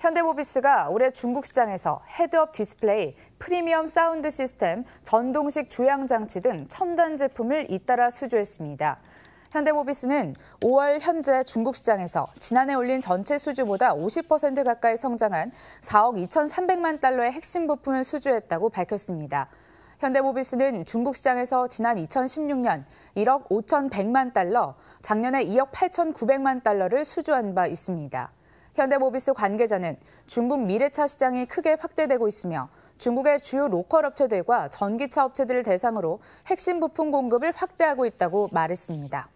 현대모비스가 올해 중국 시장에서 헤드업 디스플레이, 프리미엄 사운드 시스템, 전동식 조향 장치 등 첨단 제품을 잇따라 수주했습니다. 현대모비스는 5월 현재 중국 시장에서 지난해 올린 전체 수주보다 50% 가까이 성장한 4억 2,300만 달러의 핵심 부품을 수주했다고 밝혔습니다. 현대모비스는 중국 시장에서 지난 2016년 1억 5,100만 달러, 작년에 2억 8,900만 달러를 수주한 바 있습니다. 현대모비스 관계자는 중국 미래차 시장이 크게 확대되고 있으며 중국의 주요 로컬 업체들과 전기차 업체들을 대상으로 핵심 부품 공급을 확대하고 있다고 말했습니다.